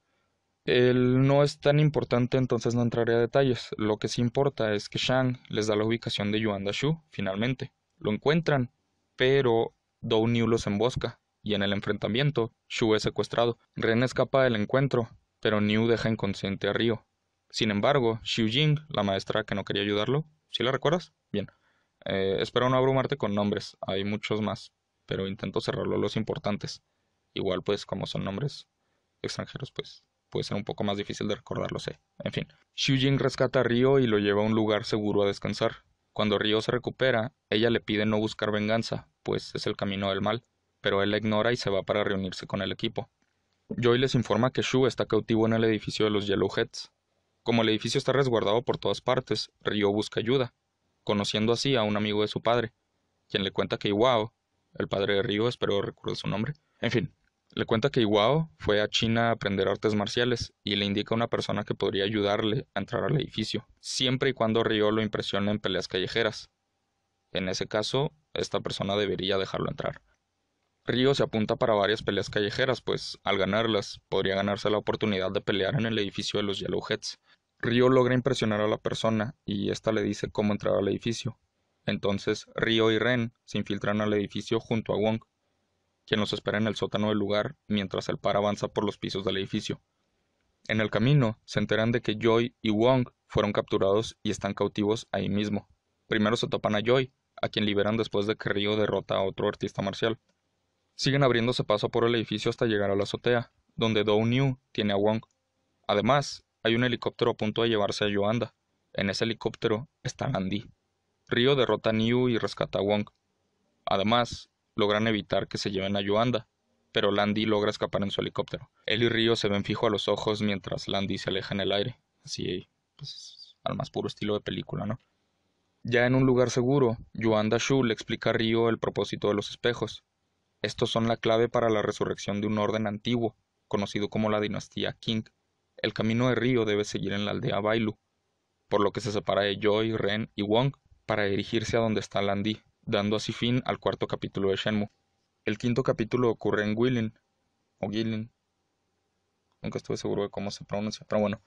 Él no es tan importante, entonces no entraré a detalles. Lo que sí importa es que Shang les da la ubicación de Yuan Shu, finalmente. Lo encuentran, pero Niu los embosca, y en el enfrentamiento, Shu es secuestrado. Ren escapa del encuentro, pero New deja inconsciente a Ryo. Sin embargo, Xiu Jing, la maestra que no quería ayudarlo, ¿sí la recuerdas? Bien. Eh, espero no abrumarte con nombres, hay muchos más, pero intento cerrarlo los importantes. Igual, pues, como son nombres extranjeros, pues puede ser un poco más difícil de recordarlos, sé. En fin, Xiu Jing rescata a Ryo y lo lleva a un lugar seguro a descansar. Cuando Ryo se recupera, ella le pide no buscar venganza, pues es el camino del mal, pero él la ignora y se va para reunirse con el equipo. Joy les informa que Shu está cautivo en el edificio de los Yellowheads. Como el edificio está resguardado por todas partes, Ryo busca ayuda, conociendo así a un amigo de su padre, quien le cuenta que Iwao, el padre de Ryo, espero recuerdo su nombre, en fin, le cuenta que Iwao fue a China a aprender artes marciales y le indica a una persona que podría ayudarle a entrar al edificio, siempre y cuando Ryo lo impresione en peleas callejeras. En ese caso, esta persona debería dejarlo entrar. Río se apunta para varias peleas callejeras, pues al ganarlas podría ganarse la oportunidad de pelear en el edificio de los Yellowheads. Río logra impresionar a la persona y ésta le dice cómo entrar al edificio. Entonces Río y Ren se infiltran al edificio junto a Wong, quien los espera en el sótano del lugar mientras el par avanza por los pisos del edificio. En el camino se enteran de que Joy y Wong fueron capturados y están cautivos ahí mismo. Primero se topan a Joy, a quien liberan después de que Río derrota a otro artista marcial. Siguen abriéndose paso por el edificio hasta llegar a la azotea, donde Dou New tiene a Wong. Además, hay un helicóptero a punto de llevarse a Yoanda. En ese helicóptero está Landy. Río derrota a New y rescata a Wong. Además, logran evitar que se lleven a Yoanda, pero Landy logra escapar en su helicóptero. Él y Río se ven fijo a los ojos mientras Landy se aleja en el aire. Así, pues, al más puro estilo de película, ¿no? Ya en un lugar seguro, Yuanda Shu le explica a Ryo el propósito de los espejos. Estos son la clave para la resurrección de un orden antiguo, conocido como la dinastía Qing. El camino de Río debe seguir en la aldea Bailu, por lo que se separa de Joy, Ren y Wong para dirigirse a donde está Landi, dando así fin al cuarto capítulo de Shenmue. El quinto capítulo ocurre en Guilin, o Guilin, nunca estuve seguro de cómo se pronuncia, pero bueno,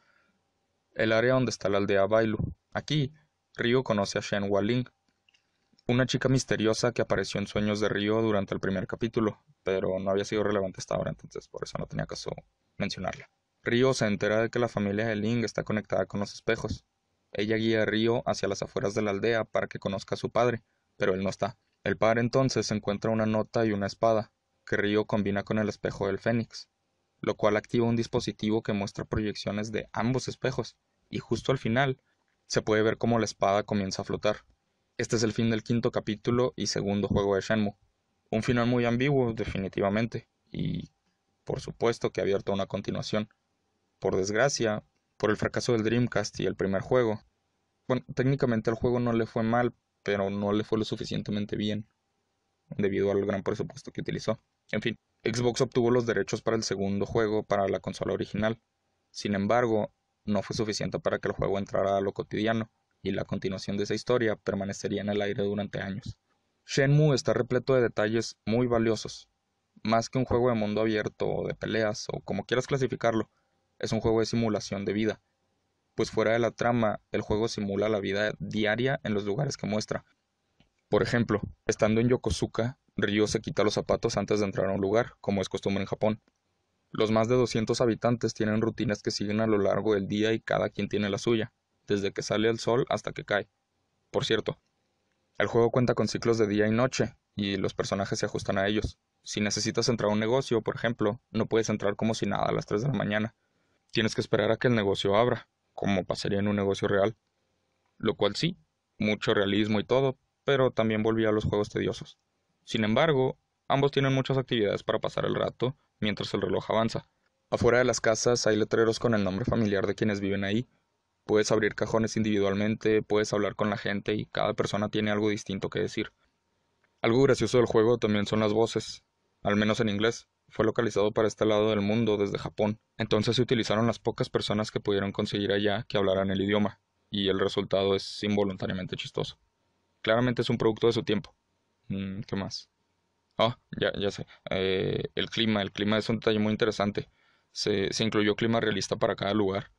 el área donde está la aldea Bailu. Aquí Ryo conoce a Shen Ling, una chica misteriosa que apareció en sueños de Río durante el primer capítulo, pero no había sido relevante hasta ahora, entonces por eso no tenía caso mencionarla. Río se entera de que la familia de Ling está conectada con los espejos. Ella guía a Ryo hacia las afueras de la aldea para que conozca a su padre, pero él no está. El padre entonces encuentra una nota y una espada, que Ryo combina con el espejo del Fénix, lo cual activa un dispositivo que muestra proyecciones de ambos espejos, y justo al final se puede ver cómo la espada comienza a flotar. Este es el fin del quinto capítulo y segundo juego de Shenmue. Un final muy ambiguo, definitivamente, y por supuesto que abierto una continuación. Por desgracia, por el fracaso del Dreamcast y el primer juego. Bueno, técnicamente el juego no le fue mal, pero no le fue lo suficientemente bien, debido al gran presupuesto que utilizó. En fin, Xbox obtuvo los derechos para el segundo juego para la consola original. Sin embargo, no fue suficiente para que el juego entrara a lo cotidiano, y la continuación de esa historia permanecería en el aire durante años. Shenmue está repleto de detalles muy valiosos. Más que un juego de mundo abierto o de peleas o como quieras clasificarlo, es un juego de simulación de vida. Pues fuera de la trama, el juego simula la vida diaria en los lugares que muestra. Por ejemplo, estando en Yokosuka, Ryu se quita los zapatos antes de entrar a un lugar, como es costumbre en Japón. Los más de 200 habitantes tienen rutinas que siguen a lo largo del día y cada quien tiene la suya, desde que sale el sol hasta que cae. Por cierto, el juego cuenta con ciclos de día y noche, y los personajes se ajustan a ellos. Si necesitas entrar a un negocio, por ejemplo, no puedes entrar como si nada a las 3 de la mañana. Tienes que esperar a que el negocio abra, como pasaría en un negocio real. Lo cual sí, mucho realismo y todo, pero también volvía a los juegos tediosos. Sin embargo, Ambos tienen muchas actividades para pasar el rato mientras el reloj avanza. Afuera de las casas hay letreros con el nombre familiar de quienes viven ahí. Puedes abrir cajones individualmente, puedes hablar con la gente y cada persona tiene algo distinto que decir. Algo gracioso del juego también son las voces, al menos en inglés. Fue localizado para este lado del mundo desde Japón, entonces se utilizaron las pocas personas que pudieron conseguir allá que hablaran el idioma, y el resultado es involuntariamente chistoso. Claramente es un producto de su tiempo. Mm, ¿Qué más? Ah, ya, ya sé. Eh, el clima, el clima es un detalle muy interesante. Se, se incluyó clima realista para cada lugar.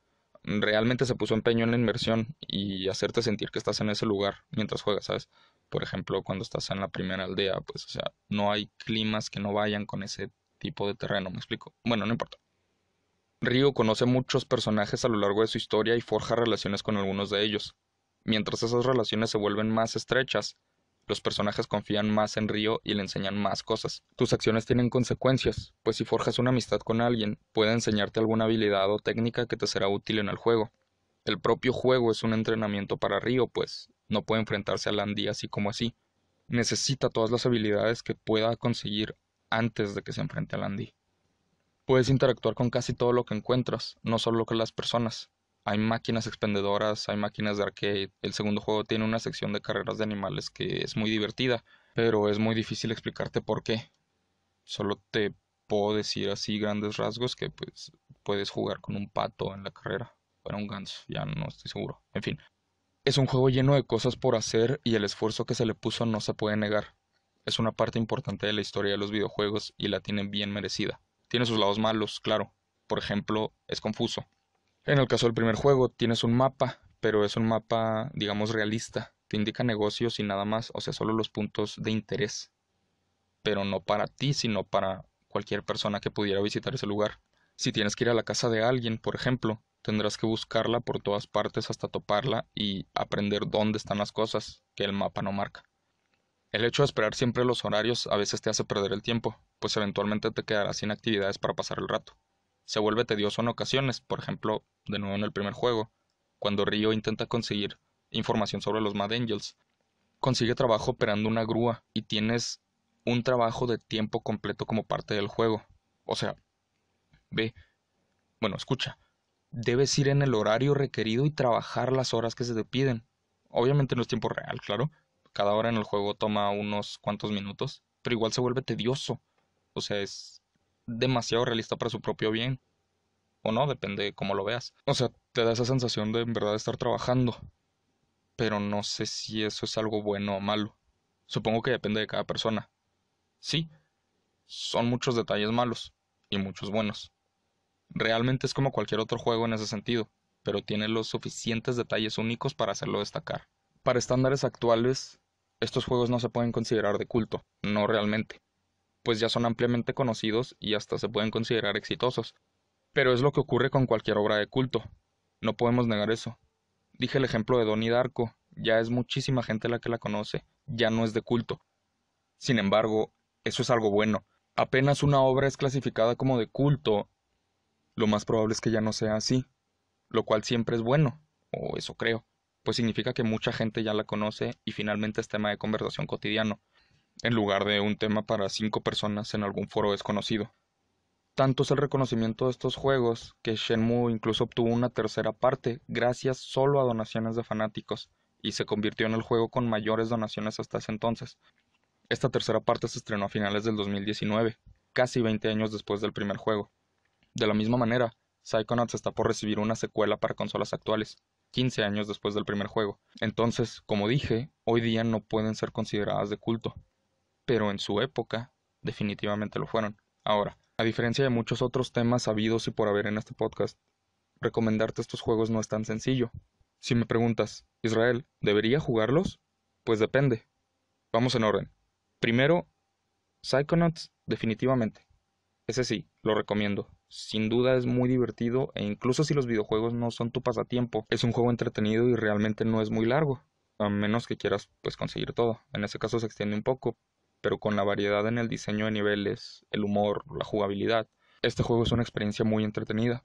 Realmente se puso empeño en la inmersión y hacerte sentir que estás en ese lugar mientras juegas, ¿sabes? Por ejemplo, cuando estás en la primera aldea, pues, o sea, no hay climas que no vayan con ese tipo de terreno, ¿me explico? Bueno, no importa. Ryu conoce muchos personajes a lo largo de su historia y forja relaciones con algunos de ellos. Mientras esas relaciones se vuelven más estrechas, los personajes confían más en Río y le enseñan más cosas. Tus acciones tienen consecuencias, pues si forjas una amistad con alguien, puede enseñarte alguna habilidad o técnica que te será útil en el juego. El propio juego es un entrenamiento para Río, pues no puede enfrentarse a Landy así como así. Necesita todas las habilidades que pueda conseguir antes de que se enfrente a Landy. Puedes interactuar con casi todo lo que encuentras, no solo con las personas. Hay máquinas expendedoras, hay máquinas de arcade. El segundo juego tiene una sección de carreras de animales que es muy divertida, pero es muy difícil explicarte por qué. Solo te puedo decir así grandes rasgos que pues puedes jugar con un pato en la carrera. Era un ganso, ya no estoy seguro. En fin. Es un juego lleno de cosas por hacer y el esfuerzo que se le puso no se puede negar. Es una parte importante de la historia de los videojuegos y la tienen bien merecida. Tiene sus lados malos, claro. Por ejemplo, es confuso. En el caso del primer juego, tienes un mapa, pero es un mapa, digamos, realista. Te indica negocios y nada más, o sea, solo los puntos de interés. Pero no para ti, sino para cualquier persona que pudiera visitar ese lugar. Si tienes que ir a la casa de alguien, por ejemplo, tendrás que buscarla por todas partes hasta toparla y aprender dónde están las cosas que el mapa no marca. El hecho de esperar siempre los horarios a veces te hace perder el tiempo, pues eventualmente te quedarás sin actividades para pasar el rato. Se vuelve tedioso en ocasiones, por ejemplo, de nuevo en el primer juego, cuando Ryo intenta conseguir información sobre los Mad Angels. Consigue trabajo operando una grúa y tienes un trabajo de tiempo completo como parte del juego. O sea, ve, bueno, escucha, debes ir en el horario requerido y trabajar las horas que se te piden. Obviamente no es tiempo real, claro. Cada hora en el juego toma unos cuantos minutos, pero igual se vuelve tedioso. O sea, es demasiado realista para su propio bien o no, depende de cómo lo veas. O sea, te da esa sensación de en verdad estar trabajando, pero no sé si eso es algo bueno o malo. Supongo que depende de cada persona. Sí, son muchos detalles malos y muchos buenos. Realmente es como cualquier otro juego en ese sentido, pero tiene los suficientes detalles únicos para hacerlo destacar. Para estándares actuales, estos juegos no se pueden considerar de culto, no realmente, pues ya son ampliamente conocidos y hasta se pueden considerar exitosos, pero es lo que ocurre con cualquier obra de culto. No podemos negar eso. Dije el ejemplo de Don Darko, ya es muchísima gente la que la conoce, ya no es de culto. Sin embargo, eso es algo bueno. Apenas una obra es clasificada como de culto, lo más probable es que ya no sea así, lo cual siempre es bueno, o eso creo, pues significa que mucha gente ya la conoce y finalmente es tema de conversación cotidiano, en lugar de un tema para cinco personas en algún foro desconocido. Tanto es el reconocimiento de estos juegos que Shenmue incluso obtuvo una tercera parte gracias solo a donaciones de fanáticos y se convirtió en el juego con mayores donaciones hasta ese entonces. Esta tercera parte se estrenó a finales del 2019, casi 20 años después del primer juego. De la misma manera, Psychonauts está por recibir una secuela para consolas actuales, 15 años después del primer juego. Entonces, como dije, hoy día no pueden ser consideradas de culto, pero en su época definitivamente lo fueron. Ahora, a diferencia de muchos otros temas sabidos y por haber en este podcast, recomendarte estos juegos no es tan sencillo. Si me preguntas, Israel, ¿debería jugarlos? Pues depende. Vamos en orden. Primero, Psychonauts, definitivamente. Ese sí, lo recomiendo. Sin duda es muy divertido e incluso si los videojuegos no son tu pasatiempo, es un juego entretenido y realmente no es muy largo, a menos que quieras pues conseguir todo. En ese caso se extiende un poco, pero con la variedad en el diseño de niveles, el humor, la jugabilidad, este juego es una experiencia muy entretenida.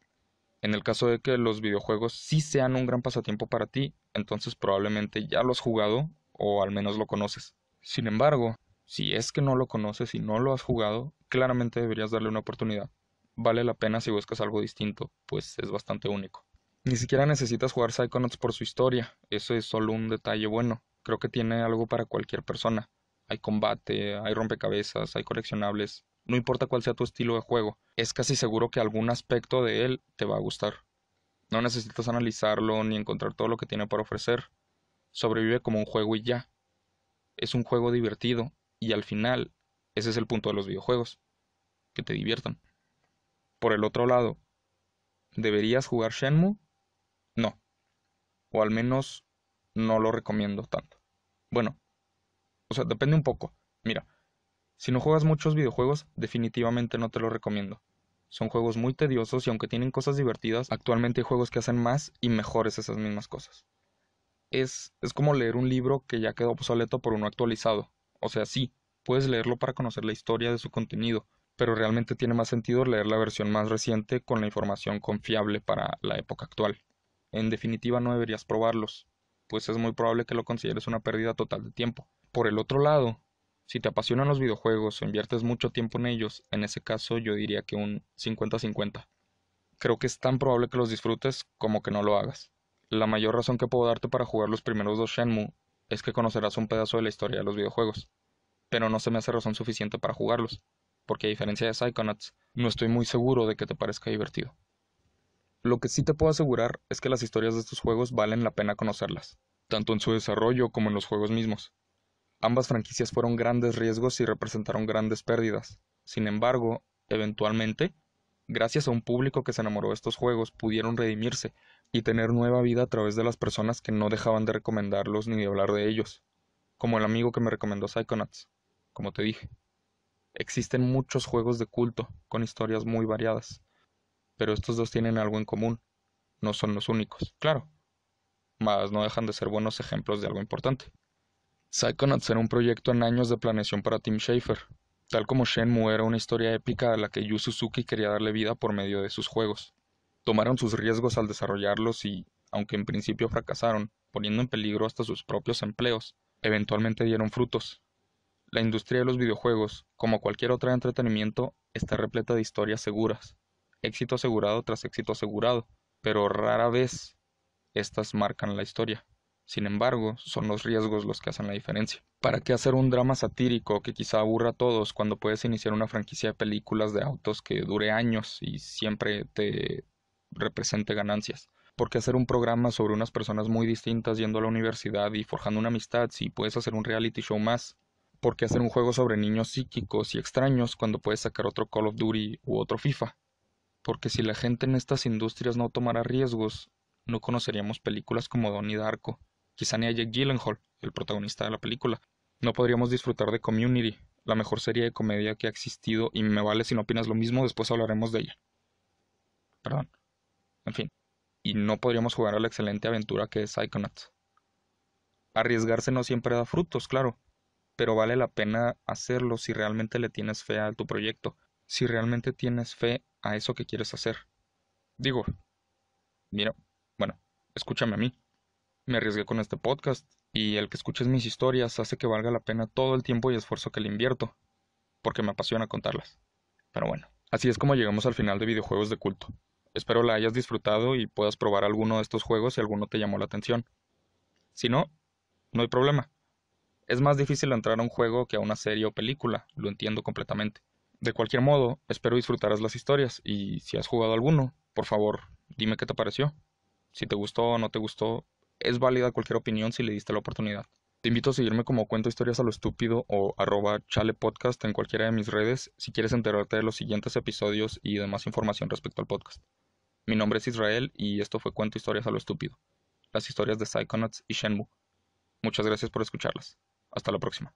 En el caso de que los videojuegos sí sean un gran pasatiempo para ti, entonces probablemente ya lo has jugado o al menos lo conoces. Sin embargo, si es que no lo conoces y no lo has jugado, claramente deberías darle una oportunidad. Vale la pena si buscas algo distinto, pues es bastante único. Ni siquiera necesitas jugar Psychonauts por su historia, eso es solo un detalle bueno, creo que tiene algo para cualquier persona hay combate, hay rompecabezas, hay coleccionables. No importa cuál sea tu estilo de juego, es casi seguro que algún aspecto de él te va a gustar. No necesitas analizarlo ni encontrar todo lo que tiene para ofrecer. Sobrevive como un juego y ya. Es un juego divertido y al final ese es el punto de los videojuegos, que te diviertan. Por el otro lado, ¿deberías jugar Shenmue? No. O al menos no lo recomiendo tanto. Bueno, o sea, depende un poco. Mira, si no juegas muchos videojuegos, definitivamente no te lo recomiendo. Son juegos muy tediosos y aunque tienen cosas divertidas, actualmente hay juegos que hacen más y mejores esas mismas cosas. Es, es como leer un libro que ya quedó obsoleto por uno actualizado. O sea, sí, puedes leerlo para conocer la historia de su contenido, pero realmente tiene más sentido leer la versión más reciente con la información confiable para la época actual. En definitiva, no deberías probarlos, pues es muy probable que lo consideres una pérdida total de tiempo. Por el otro lado, si te apasionan los videojuegos o inviertes mucho tiempo en ellos, en ese caso yo diría que un 50-50. Creo que es tan probable que los disfrutes como que no lo hagas. La mayor razón que puedo darte para jugar los primeros dos Shenmue es que conocerás un pedazo de la historia de los videojuegos, pero no se me hace razón suficiente para jugarlos, porque a diferencia de Psychonauts, no estoy muy seguro de que te parezca divertido. Lo que sí te puedo asegurar es que las historias de estos juegos valen la pena conocerlas, tanto en su desarrollo como en los juegos mismos. Ambas franquicias fueron grandes riesgos y representaron grandes pérdidas. Sin embargo, eventualmente, gracias a un público que se enamoró de estos juegos, pudieron redimirse y tener nueva vida a través de las personas que no dejaban de recomendarlos ni de hablar de ellos, como el amigo que me recomendó Psychonauts, como te dije. Existen muchos juegos de culto con historias muy variadas, pero estos dos tienen algo en común, no son los únicos, claro, mas no dejan de ser buenos ejemplos de algo importante. Psychonauts era un proyecto en años de planeación para Tim Schafer, tal como Shenmue era una historia épica a la que Yu Suzuki quería darle vida por medio de sus juegos. Tomaron sus riesgos al desarrollarlos y, aunque en principio fracasaron, poniendo en peligro hasta sus propios empleos, eventualmente dieron frutos. La industria de los videojuegos, como cualquier otra de entretenimiento, está repleta de historias seguras, éxito asegurado tras éxito asegurado, pero rara vez estas marcan la historia. Sin embargo, son los riesgos los que hacen la diferencia. ¿Para qué hacer un drama satírico que quizá aburra a todos cuando puedes iniciar una franquicia de películas de autos que dure años y siempre te represente ganancias? ¿Por qué hacer un programa sobre unas personas muy distintas yendo a la universidad y forjando una amistad si puedes hacer un reality show más? ¿Por qué hacer un juego sobre niños psíquicos y extraños cuando puedes sacar otro Call of Duty u otro FIFA? Porque si la gente en estas industrias no tomara riesgos, no conoceríamos películas como Donnie Darko, quizá ni a Jake Gyllenhaal, el protagonista de la película. No podríamos disfrutar de Community, la mejor serie de comedia que ha existido y me vale si no opinas lo mismo, después hablaremos de ella. Perdón. En fin. Y no podríamos jugar a la excelente aventura que es Psychonauts. Arriesgarse no siempre da frutos, claro, pero vale la pena hacerlo si realmente le tienes fe a tu proyecto, si realmente tienes fe a eso que quieres hacer. Digo, mira, bueno, escúchame a mí. Me arriesgué con este podcast y el que escuches mis historias hace que valga la pena todo el tiempo y esfuerzo que le invierto, porque me apasiona contarlas. Pero bueno, así es como llegamos al final de videojuegos de culto. Espero la hayas disfrutado y puedas probar alguno de estos juegos si alguno te llamó la atención. Si no, no hay problema. Es más difícil entrar a un juego que a una serie o película, lo entiendo completamente. De cualquier modo, espero disfrutarás las historias y si has jugado alguno, por favor, dime qué te pareció. Si te gustó o no te gustó, es válida cualquier opinión si le diste la oportunidad. Te invito a seguirme como Cuento Historias a lo Estúpido o arroba chale podcast en cualquiera de mis redes si quieres enterarte de los siguientes episodios y demás información respecto al podcast. Mi nombre es Israel y esto fue Cuento Historias a lo Estúpido, las historias de Psychonauts y Shenmue. Muchas gracias por escucharlas. Hasta la próxima.